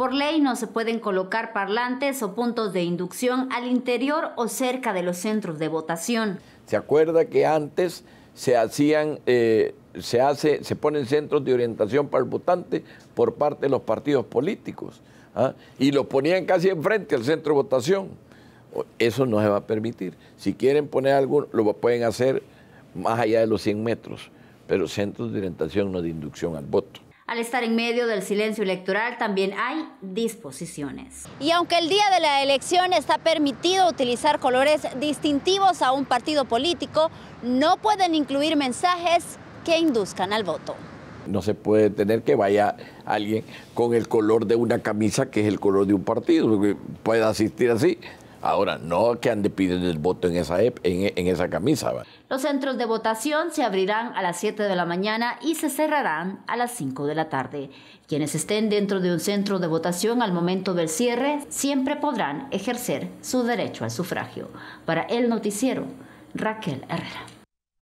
Por ley no se pueden colocar parlantes o puntos de inducción al interior o cerca de los centros de votación. ¿Se acuerda que antes se hacían, eh, se, hace, se ponen centros de orientación para el votante por parte de los partidos políticos? Ah? Y los ponían casi enfrente al centro de votación. Eso no se va a permitir. Si quieren poner alguno lo pueden hacer más allá de los 100 metros, pero centros de orientación no de inducción al voto. Al estar en medio del silencio electoral también hay disposiciones. Y aunque el día de la elección está permitido utilizar colores distintivos a un partido político, no pueden incluir mensajes que induzcan al voto. No se puede tener que vaya alguien con el color de una camisa que es el color de un partido, que pueda asistir así. Ahora, no que ande pidiendo el voto en esa, en, esa camisa. Los centros de votación se abrirán a las 7 de la mañana y se cerrarán a las 5 de la tarde. Quienes estén dentro de un centro de votación al momento del cierre siempre podrán ejercer su derecho al sufragio. Para el noticiero, Raquel Herrera.